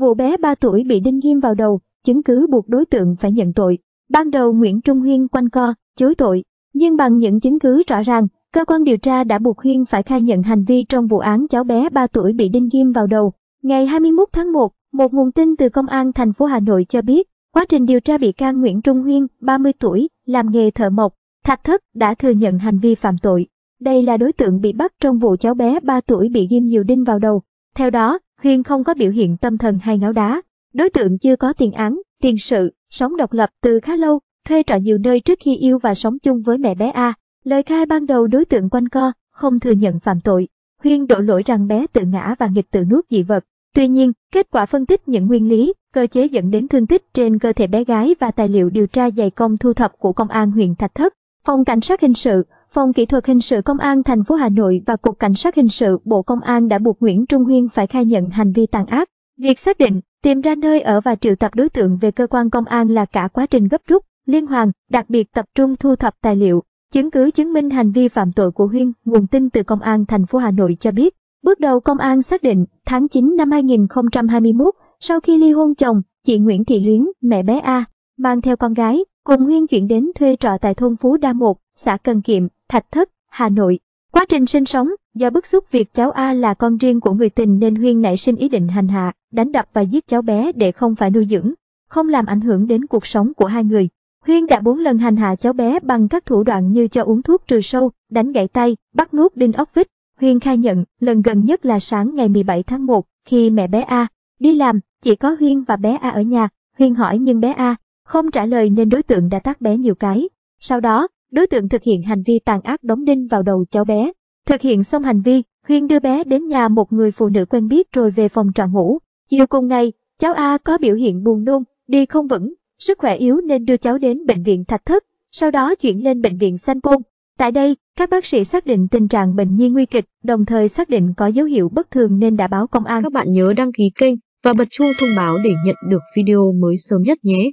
Vụ bé 3 tuổi bị đinh ghim vào đầu, chứng cứ buộc đối tượng phải nhận tội. Ban đầu Nguyễn Trung Huyên quanh co, chối tội, nhưng bằng những chứng cứ rõ ràng, cơ quan điều tra đã buộc Huyên phải khai nhận hành vi trong vụ án cháu bé 3 tuổi bị đinh ghim vào đầu. Ngày 21 tháng 1, một nguồn tin từ Công an thành phố Hà Nội cho biết, quá trình điều tra bị can Nguyễn Trung Huyên, 30 tuổi, làm nghề thợ mộc, thạch thất đã thừa nhận hành vi phạm tội. Đây là đối tượng bị bắt trong vụ cháu bé 3 tuổi bị ghim nhiều đinh vào đầu. Theo đó, Huyên không có biểu hiện tâm thần hay ngáo đá. Đối tượng chưa có tiền án, tiền sự, sống độc lập từ khá lâu, thuê trọ nhiều nơi trước khi yêu và sống chung với mẹ bé A. Lời khai ban đầu đối tượng quanh co, không thừa nhận phạm tội. Huyên đổ lỗi rằng bé tự ngã và nghịch tự nuốt dị vật. Tuy nhiên, kết quả phân tích những nguyên lý, cơ chế dẫn đến thương tích trên cơ thể bé gái và tài liệu điều tra dày công thu thập của Công an huyện Thạch Thất, Phòng Cảnh sát Hình sự, Phòng Kỹ thuật Hình sự Công an thành phố Hà Nội và Cục Cảnh sát Hình sự Bộ Công an đã buộc Nguyễn Trung Huyên phải khai nhận hành vi tàn ác. Việc xác định, tìm ra nơi ở và triệu tập đối tượng về cơ quan công an là cả quá trình gấp rút, liên hoàn, đặc biệt tập trung thu thập tài liệu, chứng cứ chứng minh hành vi phạm tội của Huyên, nguồn tin từ Công an thành phố Hà Nội cho biết. Bước đầu công an xác định, tháng 9 năm 2021, sau khi ly hôn chồng, chị Nguyễn Thị Luyến, mẹ bé A, mang theo con gái, Cùng Nguyên chuyển đến thuê trọ tại thôn Phú Đa 1, xã Cần Kiệm, Thạch Thất, Hà Nội. Quá trình sinh sống, do bức xúc việc cháu A là con riêng của người tình nên Huyên nảy sinh ý định hành hạ, đánh đập và giết cháu bé để không phải nuôi dưỡng, không làm ảnh hưởng đến cuộc sống của hai người. Huyên đã bốn lần hành hạ cháu bé bằng các thủ đoạn như cho uống thuốc trừ sâu, đánh gãy tay, bắt nuốt đinh ốc vít. Huyên khai nhận, lần gần nhất là sáng ngày 17 tháng 1, khi mẹ bé A đi làm, chỉ có Huyên và bé A ở nhà. Huyên hỏi nhưng bé A không trả lời nên đối tượng đã tác bé nhiều cái. Sau đó, đối tượng thực hiện hành vi tàn ác đóng đinh vào đầu cháu bé. Thực hiện xong hành vi, Huyên đưa bé đến nhà một người phụ nữ quen biết rồi về phòng trọ ngủ. Chiều cùng ngày, cháu A có biểu hiện buồn nôn, đi không vững, sức khỏe yếu nên đưa cháu đến bệnh viện Thạch Thất, sau đó chuyển lên bệnh viện Sanh Pôn. Tại đây, các bác sĩ xác định tình trạng bệnh nhi nguy kịch, đồng thời xác định có dấu hiệu bất thường nên đã báo công an. Các bạn nhớ đăng ký kênh và bật chuông thông báo để nhận được video mới sớm nhất nhé.